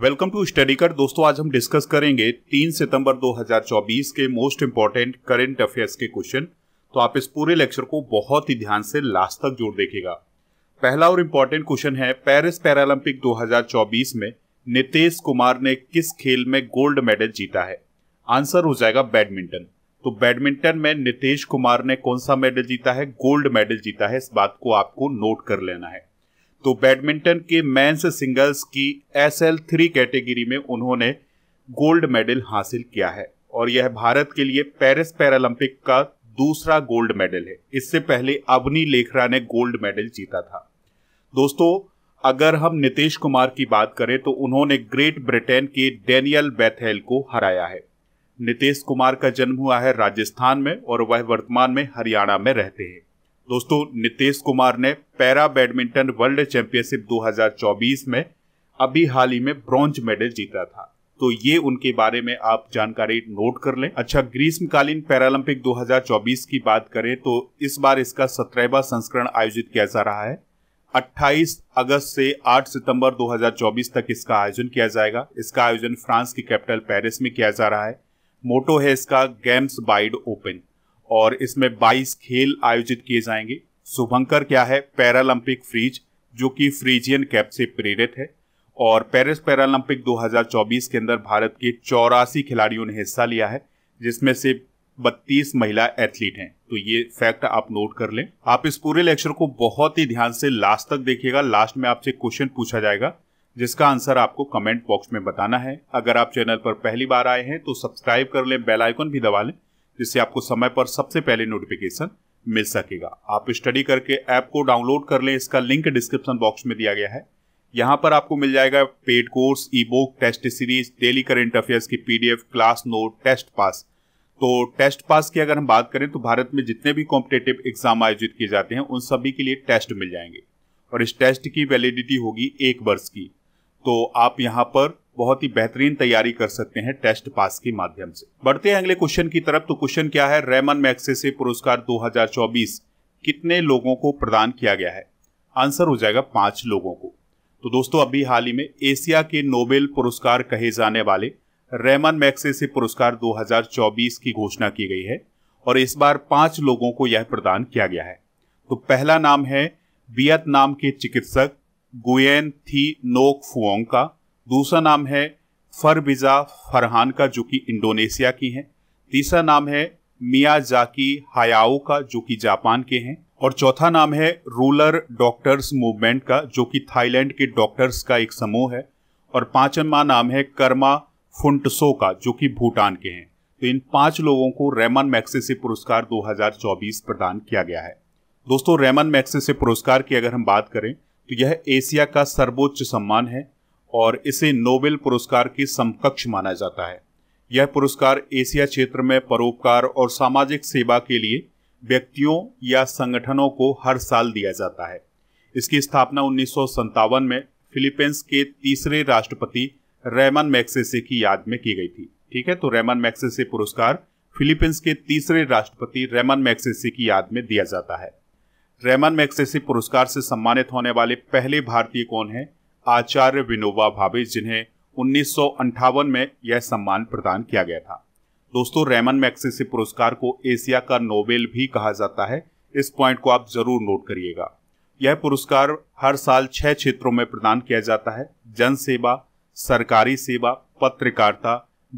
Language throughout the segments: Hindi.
वेलकम टू स्टडी कर दोस्तों आज हम डिस्कस करेंगे 3 सितंबर 2024 के मोस्ट इंपॉर्टेंट करेंट अफेयर्स के क्वेश्चन तो आप इस पूरे लेक्चर को बहुत ही ध्यान से लास्ट तक जोड़ देखेगा पहला और इम्पोर्टेंट क्वेश्चन है पेरिस पैरालंपिक 2024 में नितेश कुमार ने किस खेल में गोल्ड मेडल जीता है आंसर हो जाएगा बैडमिंटन तो बैडमिंटन में नितेश कुमार ने कौन सा मेडल जीता है गोल्ड मेडल जीता है इस बात को आपको नोट कर लेना है तो बैडमिंटन के मेंस सिंगल्स की एस एल थ्री कैटेगरी में उन्होंने गोल्ड मेडल हासिल किया है और यह भारत के लिए पेरिस पैरालंपिक का दूसरा गोल्ड मेडल है इससे पहले अवनी लेखरा ने गोल्ड मेडल जीता था दोस्तों अगर हम नीतीश कुमार की बात करें तो उन्होंने ग्रेट ब्रिटेन के डेनियल बैथेल को हराया है नीतीश कुमार का जन्म हुआ है राजस्थान में और वह वर्तमान में हरियाणा में रहते हैं दोस्तों नितेश कुमार ने पैरा बैडमिंटन वर्ल्ड चैंपियनशिप 2024 में अभी हाल ही में ब्रॉन्ज मेडल जीता था तो ये उनके बारे में आप जानकारी नोट कर लें अच्छा ग्रीष्मकालीन पैरालंपिक 2024 की बात करें तो इस बार इसका सत्रहवा संस्करण आयोजित किया जा रहा है 28 अगस्त से 8 सितंबर 2024 तक इसका आयोजन किया जाएगा इसका आयोजन फ्रांस की कैपिटल पेरिस में किया जा रहा है मोटो है इसका गेम्स बाइड ओपन और इसमें 22 खेल आयोजित किए जाएंगे शुभंकर क्या है पैरालंपिक फ्रीज जो कि फ्रीजियन कैप से प्रेरित है और पेरिस पैरालंपिक 2024 के अंदर भारत के चौरासी खिलाड़ियों ने हिस्सा लिया है जिसमें से 32 महिला एथलीट हैं तो ये फैक्ट आप नोट कर लें आप इस पूरे लेक्चर को बहुत ही ध्यान से लास्ट तक देखिएगा लास्ट में आपसे क्वेश्चन पूछा जाएगा जिसका आंसर आपको कमेंट बॉक्स में बताना है अगर आप चैनल पर पहली बार आए हैं तो सब्सक्राइब कर लें बेल आइकन भी दबा लें जिससे आपको समय पर सबसे पहले नोटिफिकेशन मिल सकेगा आप स्टडी करके ऐप को डाउनलोड कर लें इसका लिंक डिस्क्रिप्शन बॉक्स में दिया गया है यहाँ पर आपको मिल जाएगा paid course e book test series daily current affairs की PDF class note test pass तो टेस्ट पास की अगर हम बात करें तो भारत में जितने भी कॉम्पिटेटिव एग्जाम आयोजित किए जाते हैं उन सभी के लिए टेस्ट मिल जाएंगे और इस टेस्ट की वैलिडिटी होगी एक वर्ष की तो आप यहाँ पर बहुत ही बेहतरीन तैयारी कर सकते हैं टेस्ट पास के माध्यम से बढ़ते हैं अगले क्वेश्चन की तरफ तो क्वेश्चन क्या है रेमन मैक्सेसे पुरस्कार 2024 कितने लोगों को प्रदान किया गया है आंसर हो जाएगा पांच लोगों को तो दोस्तों अभी हाल ही में एशिया के नोबेल पुरस्कार कहे जाने वाले रेमन मैक्सेसे पुरस्कार 2024 की घोषणा की गई है और इस बार पांच लोगों को यह प्रदान किया गया है तो पहला नाम है वियतनाम के चिकित्सक गुएन थी नोक फुओंग का दूसरा नाम है फरबिजा फरहान का जो कि इंडोनेशिया की हैं तीसरा नाम है मिया जाकी हयाओ का जो कि जापान के हैं और चौथा नाम है रूलर डॉक्टर्स मूवमेंट का जो कि थाईलैंड के डॉक्टर्स का एक समूह है और पांचवा नाम है कर्मा फुंटसो का जो कि भूटान के हैं तो इन पांच लोगों को रेमन मैक्सेसे पुरस्कार 2024 प्रदान किया गया है दोस्तों रेमन मैक्सेसे पुरस्कार की अगर हम बात करें तो यह एशिया का सर्वोच्च सम्मान है और इसे नोबेल पुरस्कार के समकक्ष माना जाता है यह पुरस्कार एशिया क्षेत्र में परोपकार और सामाजिक सेवा के लिए व्यक्तियों या संगठनों को हर साल दिया जाता है इसकी स्थापना उन्नीस में फिलीपींस के तीसरे राष्ट्रपति रेमन मैक्सेसे की याद में की गई थी ठीक है तो रेमन मैक्सेसे पुरस्कार फिलीपींस के तीसरे राष्ट्रपति रेमन मैक्सेसे की याद में दिया जाता है रेमन मैक्सेसे पुरस्कार से सम्मानित होने वाले पहले भारतीय कौन हैं आचार्य विनोबा भावे जिन्हें उन्नीस में यह सम्मान प्रदान किया गया था दोस्तों रेमन मैक्सेसे पुरस्कार को एशिया का नोबेल भी कहा जाता है इस पॉइंट को आप जरूर नोट करिएगा यह पुरस्कार हर साल छह क्षेत्रों में प्रदान किया जाता है जन सेवा सरकारी सेवा पत्रकारिता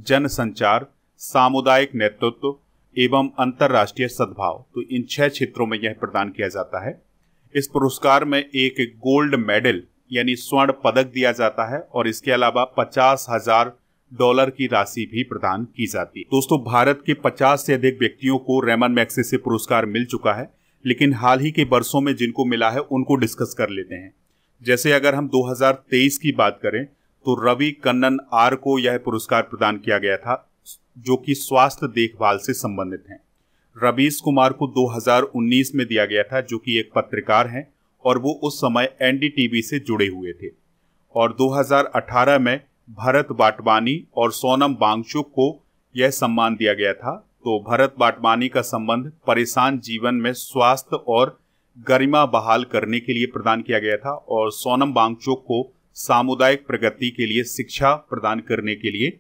जन संचार सामुदायिक नेतृत्व एवं अंतर्राष्ट्रीय सद्भाव तो इन छह क्षेत्रों में यह प्रदान किया जाता है इस पुरस्कार में एक गोल्ड मेडल यानी स्वर्ण पदक दिया जाता है और इसके अलावा पचास हजार डॉलर की राशि भी प्रदान की जाती है दोस्तों भारत के 50 से अधिक व्यक्तियों को रेमन मैक्से से पुरस्कार मिल चुका है लेकिन हाल ही के वर्षों में जिनको मिला है उनको डिस्कस कर लेते हैं जैसे अगर हम 2023 की बात करें तो रवि कन्नन आर को यह पुरस्कार प्रदान किया गया था जो कि स्वास्थ्य देखभाल से संबंधित हैं रवीश कुमार को 2019 में दिया गया था जो कि एक पत्रकार हैं और वो उस समय एनडीटीवी से जुड़े हुए थे और 2018 में भरत बाटवानी और सोनम बांगचुक को यह सम्मान दिया गया था तो भरत बाटवानी का संबंध परेशान जीवन में स्वास्थ्य और गरिमा बहाल करने के लिए प्रदान किया गया था और सोनम बांगचोक को सामुदायिक प्रगति के लिए शिक्षा प्रदान करने के लिए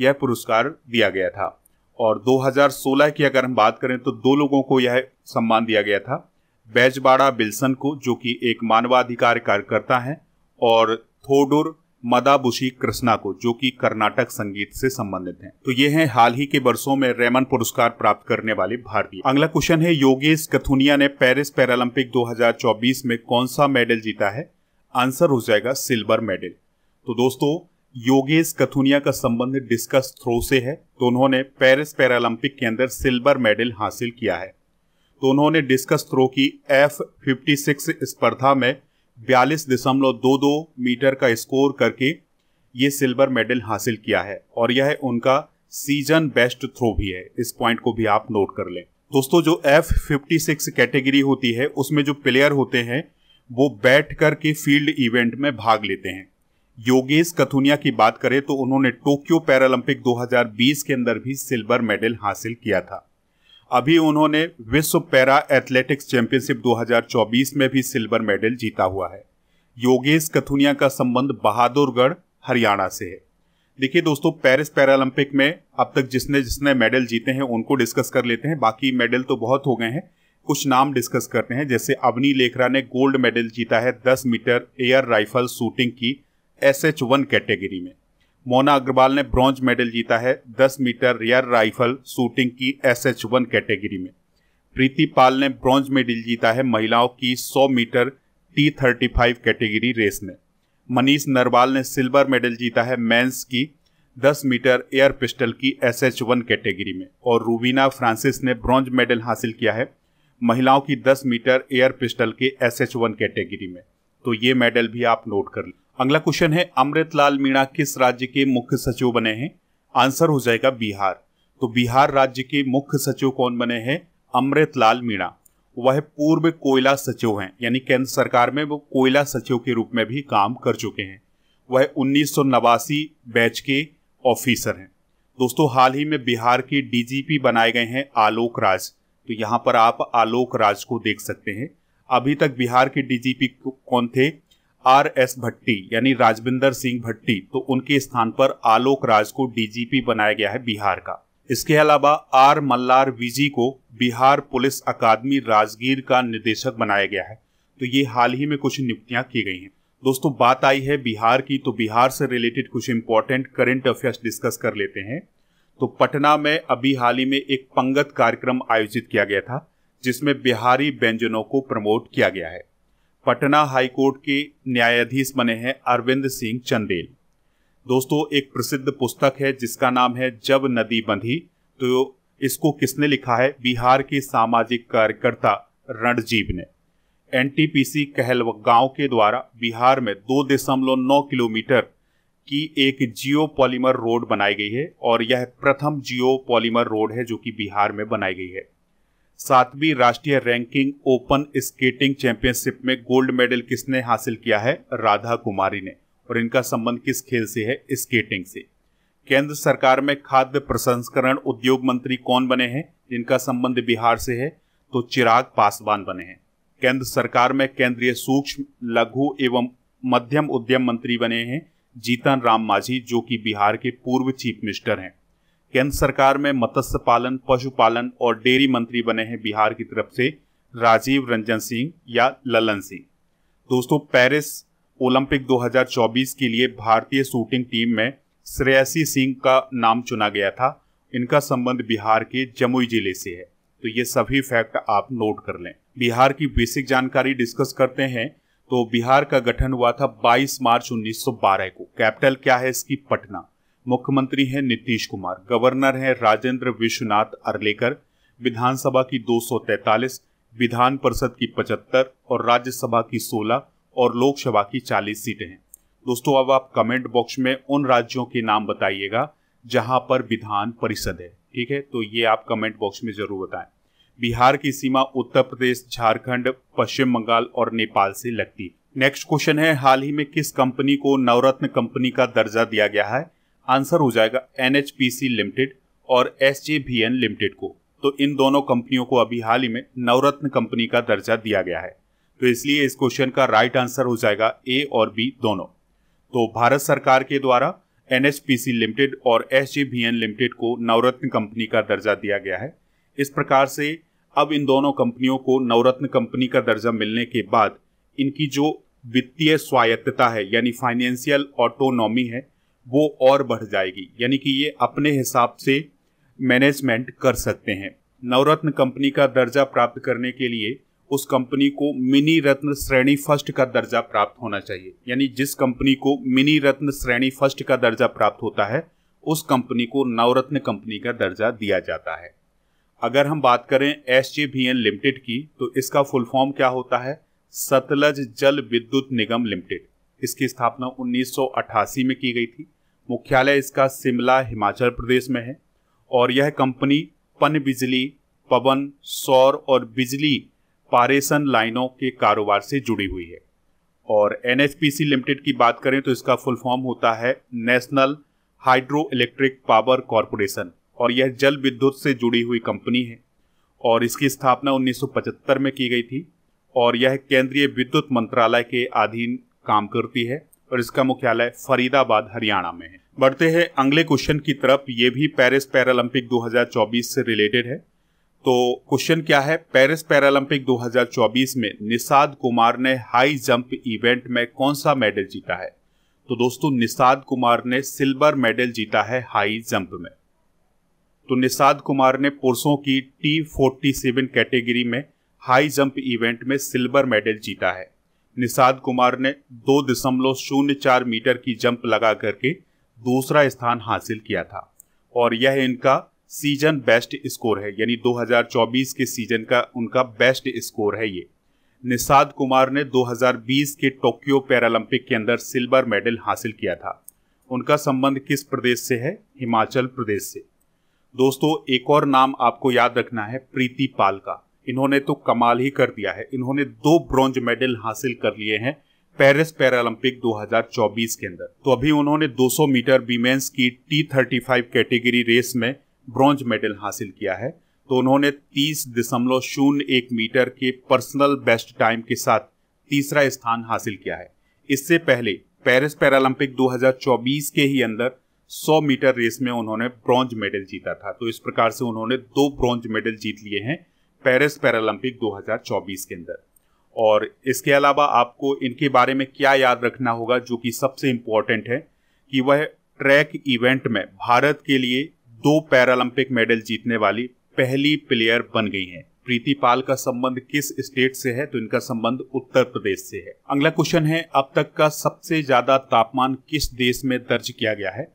यह पुरस्कार दिया गया था और 2016 की अगर हम बात करें तो दो लोगों को यह सम्मान दिया गया था बैजबाड़ा बिल्सन को जो कि एक मानवाधिकार कार्यकर्ता है और थोडोर मदाबुशी कृष्णा को जो कि कर्नाटक संगीत से संबंधित हैं। तो ये हैं हाल ही के वर्षों में रेमन पुरस्कार प्राप्त करने वाले भारतीय अगला क्वेश्चन है योगेश कथुनिया ने पेरिस पैरालंपिक 2024 में कौन सा मेडल जीता है आंसर हो जाएगा सिल्वर मेडल तो दोस्तों योगेश कथुनिया का संबंध डिस्कस थ्रो से है तो उन्होंने पेरिस पैरालंपिक के अंदर सिल्वर मेडल हासिल किया है तो उन्होंने डिस्कस थ्रो की एफ फिफ्टी सिक्स स्पर्धा में बयालीस दशमलव दो दो मीटर का स्कोर करके ये सिल्वर मेडल हासिल किया है और यह उनका सीजन बेस्ट थ्रो भी है इस पॉइंट को भी आप नोट कर लें दोस्तों जो एफ फिफ्टी सिक्स कैटेगरी होती है उसमें जो प्लेयर होते हैं वो बैठ कर के फील्ड इवेंट में भाग लेते हैं योगेश कथुनिया की बात करें तो उन्होंने टोक्यो पैरालंपिक 2020 के अंदर भी सिल्वर मेडल हासिल किया था अभी उन्होंने विश्व पैरा एथलेटिक्स चैंपियनशिप 2024 में भी सिल्वर मेडल जीता हुआ है योगेश कथुनिया का संबंध बहादुरगढ़ हरियाणा से है देखिए दोस्तों पेरिस पैरालंपिक में अब तक जिसने जिसने मेडल जीते हैं उनको डिस्कस कर लेते हैं बाकी मेडल तो बहुत हो गए हैं कुछ नाम डिस्कस करते हैं जैसे अवनी लेखरा ने गोल्ड मेडल जीता है 10 मीटर एयर राइफल शूटिंग की एस एच वन कैटेगरी में मोना अग्रवाल ने ब्रॉन्ज मेडल जीता है 10 मीटर रियर राइफल शूटिंग की एस एच वन कैटेगरी में प्रीति पाल ने ब्रॉन्ज मेडल जीता है महिलाओं की 100 metre T thirty five category race में मनीष नरवाल ने सिल्वर मेडल जीता है मेंस की 10 मीटर एयर पिस्टल की एस एच वन कैटेगरी में और रूबीना फ्रांसिस ने ब्रॉन्ज मेडल हासिल किया है महिलाओं की 10 मीटर एयर पिस्टल के एस एच वन कैटेगरी में तो ये मेडल भी आप नोट कर लें अगला क्वेश्चन है अमृत लाल मीणा किस राज्य के मुख्य सचिव बने हैं आंसर हो जाएगा बिहार तो बिहार राज्य के मुख्य सचिव कौन बने हैं अमृत लाल मीणा वह पूर्व कोयला सचिव हैं यानी केंद्र सरकार में वो कोयला सचिव के रूप में भी काम कर चुके हैं वह उन्नीस बैच के ऑफिसर हैं दोस्तों हाल ही में बिहार के डीजीपी बनाए गए हैं आलोक राज तो यहाँ पर आप आलोक राज को देख सकते हैं अभी तक बिहार के डीजीपी कौन थे आर एस भट्टी यानी राजविंदर सिंह भट्टी तो उनके स्थान पर आलोक राज को डीजीपी बनाया गया है बिहार का इसके अलावा आर मल्लार विजी को बिहार पुलिस अकादमी राजगीर का निदेशक बनाया गया है तो ये हाल ही में कुछ नियुक्तियां की गई हैं दोस्तों बात आई है बिहार की तो बिहार से रिलेटेड कुछ इंपॉर्टेंट करेंट अफेयर्स डिस्कस कर लेते हैं तो पटना में अभी हाल ही में एक पंगत कार्यक्रम आयोजित किया गया था जिसमें बिहारी व्यंजनों को प्रमोट किया गया है पटना हाईकोर्ट के न्यायाधीश बने हैं अरविंद सिंह चंदेल दोस्तों एक प्रसिद्ध पुस्तक है जिसका नाम है जब नदी बंधी तो इसको किसने लिखा है बिहार के सामाजिक कार्यकर्ता रणजीव ने एनटीपीसी कहलगांव के द्वारा बिहार में दो दशमलव नौ किलोमीटर की एक जियो पॉलीमर रोड बनाई गई है और यह प्रथम जियो पॉलीमर रोड है जो कि बिहार में बनाई गई है सातवीं राष्ट्रीय रैंकिंग ओपन स्केटिंग चैंपियनशिप में गोल्ड मेडल किसने हासिल किया है राधा कुमारी ने और इनका संबंध किस खेल से है स्केटिंग से केंद्र सरकार में खाद्य प्रसंस्करण उद्योग मंत्री कौन बने हैं जिनका संबंध बिहार से है तो चिराग पासवान बने हैं केंद्र सरकार में केंद्रीय सूक्ष्म लघु एवं मध्यम उद्यम मंत्री बने हैं जीतन राम मांझी जो कि बिहार के पूर्व चीफ मिनिस्टर हैं केंद्र सरकार में मत्स्य पालन पशुपालन और डेयरी मंत्री बने हैं बिहार की तरफ से राजीव रंजन सिंह या ललन सिंह दोस्तों पेरिस ओलंपिक 2024 के लिए भारतीय शूटिंग टीम में श्रेयसी सिंह का नाम चुना गया था इनका संबंध बिहार के जमुई जिले से है तो ये सभी फैक्ट आप नोट कर लें बिहार की बेसिक जानकारी डिस्कस करते हैं तो बिहार का गठन हुआ था 22 मार्च 1912 को कैपिटल क्या है इसकी पटना मुख्यमंत्री हैं नीतीश कुमार गवर्नर हैं राजेंद्र विश्वनाथ अरलेकर विधानसभा की 243, विधान परिषद की 75 और राज्यसभा की 16 और लोकसभा की 40 सीटें हैं दोस्तों अब आप कमेंट बॉक्स में उन राज्यों के नाम बताइएगा जहां पर विधान परिषद है ठीक है तो ये आप कमेंट बॉक्स में जरूर बताएं बिहार की सीमा उत्तर प्रदेश झारखंड पश्चिम बंगाल और नेपाल से लगती है नेक्स्ट क्वेश्चन है हाल ही में किस कंपनी को नवरत्न कंपनी का दर्जा दिया गया है आंसर हो जाएगा एनएचपीसी लिमिटेड और एस लिमिटेड को तो इन दोनों कंपनियों को अभी हाल ही में नवरत्न कंपनी का दर्जा दिया गया है तो इसलिए इस क्वेश्चन का राइट आंसर हो जाएगा ए और बी दोनों तो भारत सरकार के द्वारा एनएचपीसी लिमिटेड और एस लिमिटेड को नवरत्न कंपनी का दर्जा दिया गया है इस प्रकार से अब इन दोनों कंपनियों को नवरत्न कंपनी का दर्जा मिलने के बाद इनकी जो वित्तीय स्वायत्तता है यानी फाइनेंशियल ऑटोनॉमी है वो और बढ़ जाएगी यानी कि ये अपने हिसाब से मैनेजमेंट कर सकते हैं नवरत्न कंपनी का दर्जा प्राप्त करने के लिए उस कंपनी को मिनी रत्न श्रेणी फर्स्ट का दर्जा प्राप्त होना चाहिए यानी जिस कंपनी को मिनी रत्न श्रेणी फर्स्ट का दर्जा प्राप्त होता है उस कंपनी को नवरत्न कंपनी का दर्जा दिया जाता है अगर हम बात करें एस लिमिटेड की तो इसका फुल फॉर्म क्या होता है सतलज जल विद्युत निगम लिमिटेड इसकी स्थापना 1988 में की गई थी मुख्यालय इसका शिमला हिमाचल प्रदेश में है और यह कंपनी पन बिजली पवन सौर और बिजली पारेशन लाइनों के कारोबार से जुड़ी हुई है और एन लिमिटेड की बात करें तो इसका फुल फॉर्म होता है national hydro electric power corporation और यह जल विद्युत से जुड़ी हुई कंपनी है और इसकी स्थापना 1975 में की गई थी और यह केंद्रीय विद्युत मंत्रालय के अधीन काम करती है और इसका मुख्यालय फरीदाबाद हरियाणा में है बढ़ते हैं अगले क्वेश्चन की तरफ ये भी पेरिस पैरालंपिक 2024 से रिलेटेड है तो क्वेश्चन क्या है पेरिस पैरालंपिक 2024 में निषाद कुमार ने हाई जंप इवेंट में कौन सा मेडल जीता है तो दोस्तों निषाद कुमार ने सिल्वर मेडल जीता है हाई जंप में तो निषाद कुमार ने पुरुषों की टी फोर्टी सेवन कैटेगरी में हाई जंप इवेंट में सिल्वर मेडल जीता है निषाद कुमार ने दो दशमलव शून्य चार मीटर की जंप लगा करके दूसरा स्थान हासिल किया था और यह इनका सीजन बेस्ट स्कोर है यानी 2024 के सीजन का उनका बेस्ट स्कोर है ये निषाद कुमार ने 2020 के टोक्यो पैरालंपिक के अंदर सिल्वर मेडल हासिल किया था उनका संबंध किस प्रदेश से है हिमाचल प्रदेश से दोस्तों एक और नाम आपको याद रखना है प्रीति पाल का इन्होंने तो कमाल ही कर दिया है इन्होंने दो ब्रॉन्ज मेडल हासिल कर लिए हैं पेरिस पैरालंपिक 2024 के अंदर तो अभी उन्होंने 200 मीटर बीमेंस की टी थर्टी कैटेगरी रेस में ब्रॉन्ज मेडल हासिल किया है तो उन्होंने तीस दशमलव शून्य एक मीटर के पर्सनल बेस्ट टाइम के साथ तीसरा स्थान हासिल किया है इससे पहले पेरिस पैरालंपिक 2024 के ही अंदर 100 मीटर रेस में उन्होंने ब्रॉन्ज मेडल जीता था तो इस प्रकार से उन्होंने दो ब्रॉन्ज मेडल जीत लिए हैं पेरिस पैरालंपिक 2024 के अंदर और इसके अलावा आपको इनके बारे में क्या याद रखना होगा जो कि सबसे इम्पोर्टेंट है कि वह ट्रैक इवेंट में भारत के लिए दो पैरालंपिक मेडल जीतने वाली पहली प्लेयर बन गई हैं प्रीति पाल का संबंध किस स्टेट से है तो इनका संबंध उत्तर प्रदेश से है अगला क्वेश्चन है अब तक का सबसे ज्यादा तापमान किस देश में दर्ज किया गया है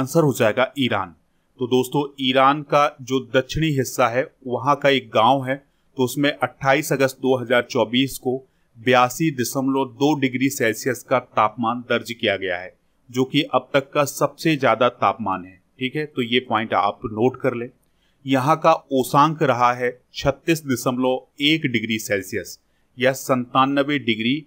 आंसर हो जाएगा ईरान तो दोस्तों ईरान का जो दक्षिणी हिस्सा है वहाँ का एक गांव है तो उसमें 28 अगस्त 2024 को बयासी दशमलव दो डिग्री सेल्सियस का तापमान दर्ज किया गया है जो कि अब तक का सबसे ज़्यादा तापमान है ठीक है तो ये पॉइंट आप नोट कर लें यहाँ का ओसांक रहा है छत्तीस दशमलव एक डिग्री सेल्सियस या संतानबे डिग्री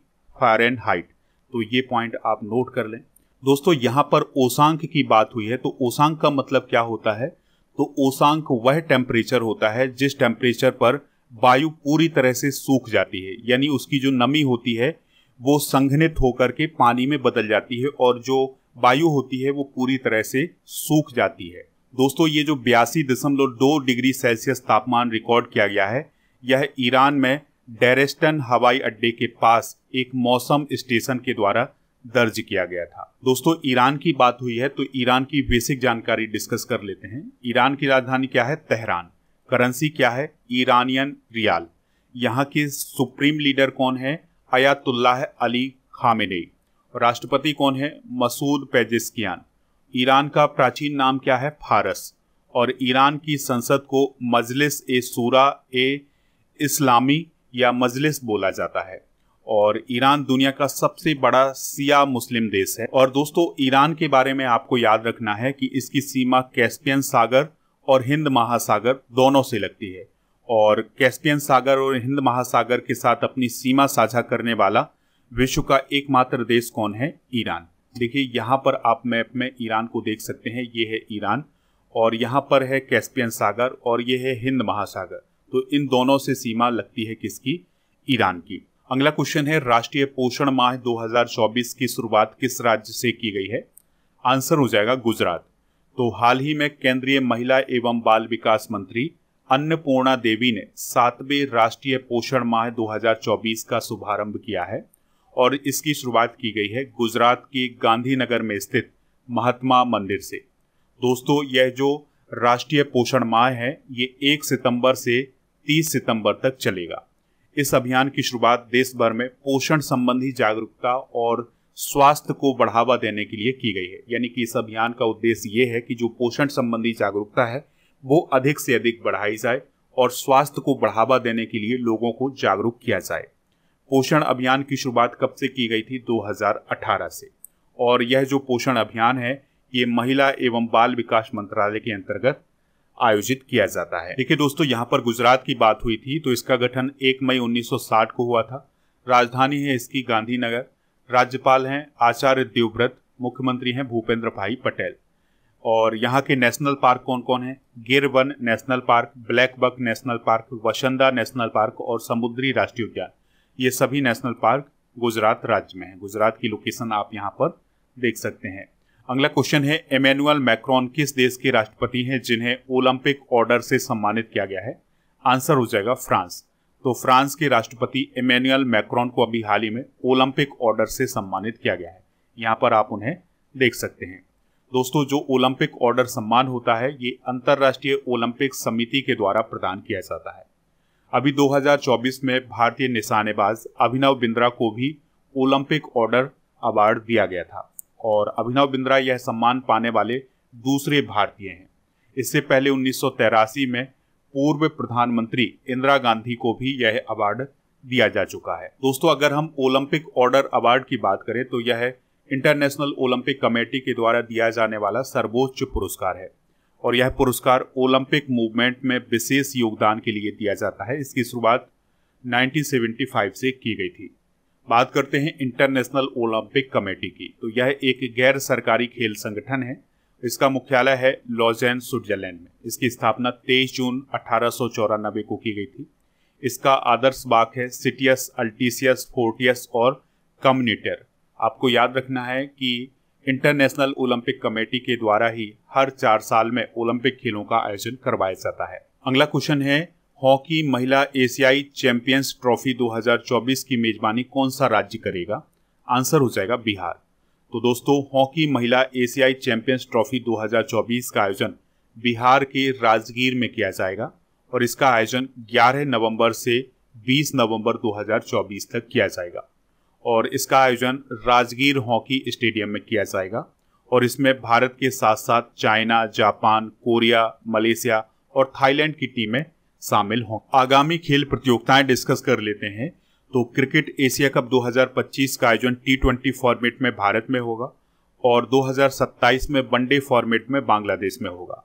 हाइट तो ये पॉइंट आप नोट कर लें दोस्तों यहां पर ओसांक की बात हुई है तो ओसांक का मतलब क्या होता है तो ओसांक वह टेम्परेचर होता है जिस टेम्परेचर पर वायु पूरी तरह से सूख जाती है यानी उसकी जो नमी होती है वो संघनित होकर के पानी में बदल जाती है और जो वायु होती है वो पूरी तरह से सूख जाती है दोस्तों ये जो बयासी दशमलव दो डिग्री सेल्सियस तापमान रिकॉर्ड किया गया है यह ईरान में डेरेस्टन हवाई अड्डे के पास एक मौसम स्टेशन के द्वारा दर्ज किया गया था दोस्तों ईरान की बात हुई है तो ईरान की बेसिक जानकारी डिस्कस कर लेते हैं ईरान की राजधानी क्या है तेहरान करेंसी क्या है ईरानियन रियाल यहाँ के सुप्रीम लीडर कौन है अयातुल्लाह अली खामेने राष्ट्रपति कौन है मसूद पेजिस्कियान ईरान का प्राचीन नाम क्या है फारस और ईरान की संसद को मजलिस ए सूरा ए इस्लामी या मजलिस बोला जाता है और ईरान दुनिया का सबसे बड़ा सिया मुस्लिम देश है और दोस्तों ईरान के बारे में आपको याद रखना है कि इसकी सीमा कैस्पियन सागर और हिंद महासागर दोनों से लगती है और कैस्पियन सागर और हिंद महासागर के साथ अपनी सीमा साझा करने वाला विश्व का एकमात्र देश कौन है ईरान देखिए यहाँ पर आप मैप में ईरान को देख सकते हैं ये है ईरान और यहाँ पर है कैस्पियन सागर और ये है हिंद महासागर तो इन दोनों से सीमा लगती है किसकी ईरान की अगला क्वेश्चन है राष्ट्रीय पोषण माह 2024 की शुरुआत किस राज्य से की गई है आंसर हो जाएगा गुजरात तो हाल ही में केंद्रीय महिला एवं बाल विकास मंत्री अन्नपूर्णा देवी ने सातवें राष्ट्रीय पोषण माह 2024 का शुभारंभ किया है और इसकी शुरुआत की गई है गुजरात के गांधीनगर में स्थित महात्मा मंदिर से दोस्तों यह जो राष्ट्रीय पोषण माह है ये 1 सितंबर से 30 सितंबर तक चलेगा इस अभियान की शुरुआत देश भर में पोषण संबंधी जागरूकता और स्वास्थ्य को बढ़ावा देने के लिए की गई है यानी कि इस अभियान का उद्देश्य ये है कि जो पोषण संबंधी जागरूकता है वो अधिक से अधिक बढ़ाई जाए और स्वास्थ्य को बढ़ावा देने के लिए लोगों को जागरूक किया जाए पोषण अभियान की शुरुआत कब से की गई थी 2018 से और यह जो पोषण अभियान है ये महिला एवं बाल विकास मंत्रालय के अंतर्गत आयोजित किया जाता है देखिए दोस्तों यहाँ पर गुजरात की बात हुई थी तो इसका गठन एक मई उन्नीस को हुआ था राजधानी है इसकी गांधीनगर राज्यपाल हैं आचार्य देवव्रत मुख्यमंत्री हैं भूपेंद्र भाई पटेल और यहाँ के नेशनल पार्क कौन कौन है गिर वन national park black buck national park वशंदा नेशनल पार्क और समुद्री राष्ट्रीय उद्यान ये सभी नेशनल पार्क गुजरात राज्य में है गुजरात की लोकेशन आप यहाँ पर देख सकते हैं अगला क्वेश्चन है एमेनुअल मैक्रॉन किस देश के राष्ट्रपति हैं जिन्हें ओलंपिक ऑर्डर से सम्मानित किया गया है आंसर हो जाएगा फ्रांस तो फ्रांस के राष्ट्रपति इमेनुअल मैक्रॉन को अभी हाल ही में ओलंपिक ऑर्डर से सम्मानित किया गया है यहाँ पर आप उन्हें देख सकते हैं दोस्तों जो ओलंपिक ऑर्डर सम्मान होता है ये अंतर्राष्ट्रीय ओलंपिक समिति के द्वारा प्रदान किया जाता है अभी 2024 में भारतीय निशानेबाज अभिनव बिंद्रा को भी ओलंपिक ऑर्डर अवार्ड दिया गया था और अभिनव बिंद्रा यह सम्मान पाने वाले दूसरे भारतीय हैं इससे पहले उन्नीस में पूर्व प्रधानमंत्री इंदिरा गांधी को भी यह अवार्ड दिया जा चुका है दोस्तों अगर हम ओलंपिक ऑर्डर अवार्ड की बात करें तो यह इंटरनेशनल ओलंपिक कमेटी के द्वारा दिया जाने वाला सर्वोच्च पुरस्कार है और यह पुरस्कार ओलंपिक मूवमेंट में विशेष योगदान के लिए दिया जाता है इसकी शुरुआत 1975 से की गई थी बात करते हैं इंटरनेशनल ओलंपिक कमेटी की तो यह एक गैर सरकारी खेल संगठन है इसका मुख्यालय है लॉजैन स्विट्जरलैंड में इसकी स्थापना 23 जून अठारह को की गई थी इसका आदर्श वाक है सिटियस अल्टीसियस फोर्टियस और कम्युनिटर आपको याद रखना है कि इंटरनेशनल ओलंपिक कमेटी के द्वारा ही हर चार साल में ओलंपिक खेलों का आयोजन करवाया जाता है अगला क्वेश्चन है हॉकी महिला एशियाई चैंपियंस ट्रॉफी 2024 की मेजबानी कौन सा राज्य करेगा आंसर हो जाएगा बिहार तो दोस्तों हॉकी महिला एशियाई चैंपियंस ट्रॉफी 2024 का आयोजन बिहार के राजगीर में किया जाएगा और इसका आयोजन 11 नवंबर से 20 नवंबर 2024 तक किया जाएगा और इसका आयोजन राजगीर हॉकी स्टेडियम में किया जाएगा और इसमें भारत के साथ साथ चाइना जापान कोरिया मलेशिया और थाईलैंड की टीमें शामिल हों आगामी खेल प्रतियोगिताएं डिस्कस कर लेते हैं तो क्रिकेट एशिया कप 2025 का आयोजन टी ट्वेंटी फॉर्मेट में भारत में होगा और 2027 में वनडे फॉर्मेट में बांग्लादेश में होगा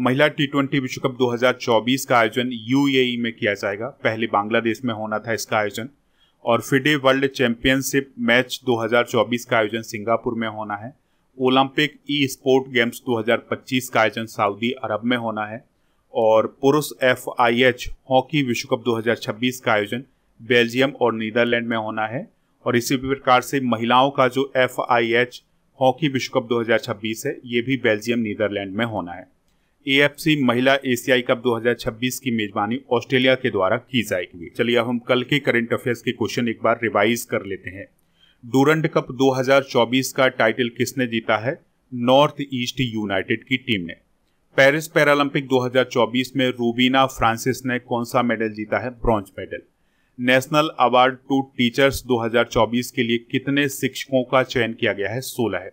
महिला टी ट्वेंटी विश्व कप 2024 का आयोजन यू e में किया जाएगा पहले बांग्लादेश में होना था इसका आयोजन और फिडे वर्ल्ड चैंपियनशिप मैच 2024 का आयोजन सिंगापुर में होना है ओलंपिक ई स्पोर्ट गेम्स 2025 का आयोजन सऊदी अरब में होना है और पुरुष एफ आई एच हॉकी विश्व कप 2026 का आयोजन बेल्जियम और नीदरलैंड में होना है और इसी प्रकार से महिलाओं का जो एफ आई एच हॉकी विश्व कप 2026 है ये भी बेल्जियम नीदरलैंड में होना है ए एफ सी महिला एशियाई कप 2026 की मेजबानी ऑस्ट्रेलिया के द्वारा की जाएगी चलिए अब हम कल के करंट अफेयर्स के क्वेश्चन एक बार रिवाइज कर लेते हैं डूरंड कप 2024 का टाइटल किसने जीता है नॉर्थ ईस्ट यूनाइटेड की टीम ने पेरिस पैरालंपिक 2024 में रूबीना फ्रांसिस ने कौन सा मेडल जीता है bronze medal national award to teachers 2024 के लिए कितने शिक्षकों का चयन किया गया है सोलह है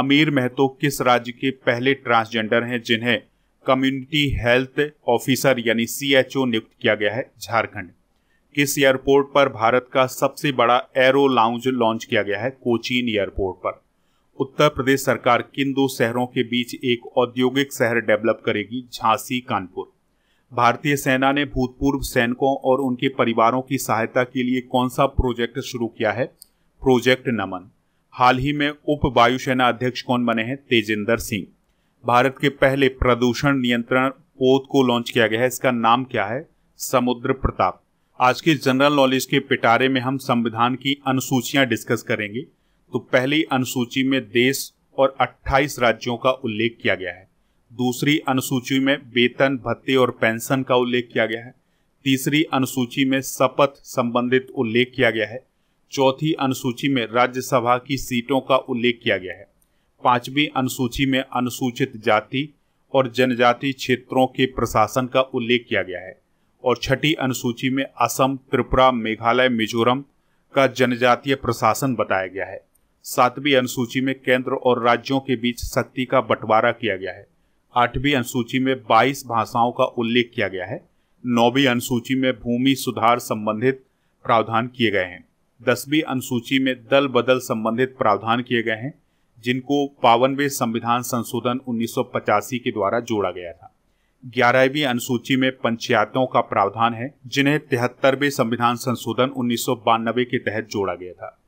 अमीर महतो किस राज्य के पहले ट्रांसजेंडर हैं जिन्हें कम्युनिटी हेल्थ ऑफिसर यानी सीएचओ नियुक्त किया गया है झारखंड किस एयरपोर्ट पर भारत का सबसे बड़ा एरो लाउंज लॉन्च किया गया है कोचीन एयरपोर्ट पर उत्तर प्रदेश सरकार किन दो शहरों के बीच एक औद्योगिक शहर डेवलप करेगी झांसी कानपुर भारतीय सेना ने भूतपूर्व सैनिकों और उनके परिवारों की सहायता के लिए कौन सा प्रोजेक्ट शुरू किया है प्रोजेक्ट नमन हाल ही में उप वायुसेना अध्यक्ष कौन बने हैं तेजेंद्र सिंह भारत के पहले प्रदूषण नियंत्रण पोत को लॉन्च किया गया है इसका नाम क्या है समुद्र प्रताप आज के जनरल नॉलेज के पिटारे में हम संविधान की अनुसूचियां डिस्कस करेंगे तो पहली अनुसूची में देश और 28 राज्यों का उल्लेख किया गया है दूसरी अनुसूची में वेतन भत्ते और पेंशन का उल्लेख किया गया है तीसरी अनुसूची में शपथ संबंधित उल्लेख किया गया है चौथी अनुसूची में राज्यसभा की सीटों का उल्लेख किया गया है पांचवी अनुसूची में अनुसूचित जाति और जनजाति क्षेत्रों के प्रशासन का उल्लेख किया गया है और छठी अनुसूची में असम त्रिपुरा मेघालय मिजोरम का जनजातीय प्रशासन बताया गया है सातवीं अनुसूची में केंद्र और राज्यों के बीच शक्ति का बंटवारा किया गया है आठवीं अनुसूची में 22 भाषाओं का उल्लेख किया गया है नौवीं अनुसूची में भूमि सुधार संबंधित प्रावधान किए गए हैं दसवीं अनुसूची में दल बदल संबंधित प्रावधान किए गए हैं जिनको बावनवे संविधान संशोधन 1985 के द्वारा जोड़ा गया था ग्यारहवीं अनुसूची में पंचायतों का प्रावधान है जिन्हें तिहत्तरवे संविधान संशोधन उन्नीस के तहत जोड़ा गया था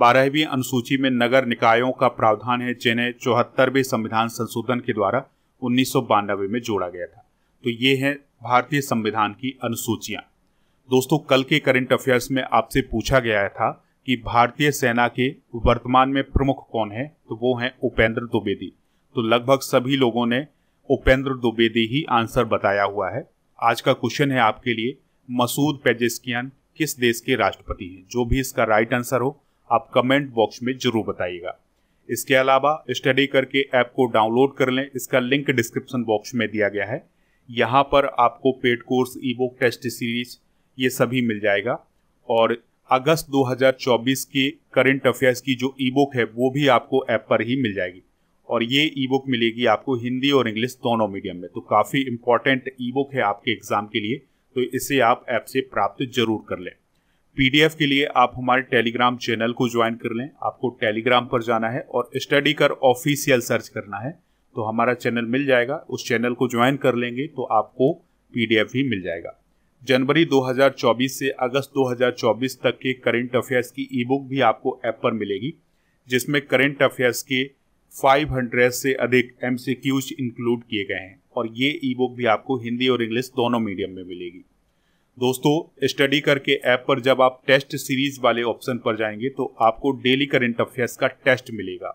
बारहवीं अनुसूची में नगर निकायों का प्रावधान है जिन्हें चौहत्तरवें संविधान संशोधन के द्वारा उन्नीस में जोड़ा गया था तो ये है भारतीय संविधान की अनुसूचियां दोस्तों कल के करंट अफेयर्स में आपसे पूछा गया था कि भारतीय सेना के वर्तमान में प्रमुख कौन है तो वो है उपेंद्र द्विवेदी तो लगभग सभी लोगों ने उपेंद्र द्विवेदी ही आंसर बताया हुआ है आज का क्वेश्चन है आपके लिए मसूद पेजेस्कियान किस देश के राष्ट्रपति हैं जो भी इसका राइट आंसर हो आप कमेंट बॉक्स में जरूर बताइएगा इसके अलावा स्टडी करके ऐप को डाउनलोड कर लें इसका लिंक डिस्क्रिप्शन बॉक्स में दिया गया है यहाँ पर आपको paid course e book test series ये सभी मिल जाएगा और अगस्त 2024 के करंट अफेयर्स की जो ई बुक है वो भी आपको ऐप पर ही मिल जाएगी और ये ई बुक मिलेगी आपको हिंदी और इंग्लिश दोनों मीडियम में तो काफ़ी इम्पोर्टेंट ई बुक है आपके एग्ज़ाम के लिए तो इसे आप ऐप से प्राप्त जरूर कर लें पीडीएफ के लिए आप हमारे टेलीग्राम चैनल को ज्वाइन कर लें आपको टेलीग्राम पर जाना है और स्टडी कर ऑफिशियल सर्च करना है तो हमारा चैनल मिल जाएगा उस चैनल को ज्वाइन कर लेंगे तो आपको पीडीएफ भी मिल जाएगा जनवरी 2024 से अगस्त 2024 तक के करेंट अफेयर्स की ई बुक भी आपको ऐप पर मिलेगी जिसमें करेंट अफेयर्स के 500 से अधिक एम इंक्लूड किए गए हैं और ये ई बुक भी आपको हिंदी और इंग्लिश दोनों मीडियम में मिलेगी दोस्तों स्टडी करके ऐप पर जब आप टेस्ट सीरीज वाले ऑप्शन पर जाएंगे तो आपको डेली करंट अफेयर्स का टेस्ट मिलेगा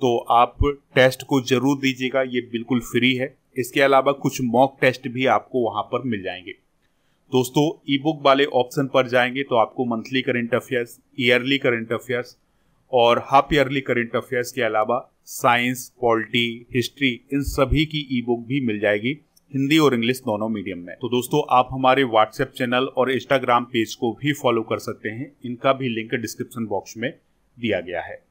तो आप टेस्ट को जरूर दीजिएगा ये बिल्कुल फ्री है इसके अलावा कुछ मॉक टेस्ट भी आपको वहां पर मिल जाएंगे दोस्तों ई बुक वाले ऑप्शन पर जाएंगे तो आपको monthly current affairs yearly current affairs और हाफ ईयरली करेंट अफेयर्स के अलावा साइंस पॉलिटी हिस्ट्री इन सभी की ई बुक भी मिल जाएगी हिंदी और इंग्लिश दोनों मीडियम में तो दोस्तों आप हमारे व्हाट्सएप चैनल और इंस्टाग्राम पेज को भी फॉलो कर सकते हैं इनका भी लिंक डिस्क्रिप्शन बॉक्स में दिया गया है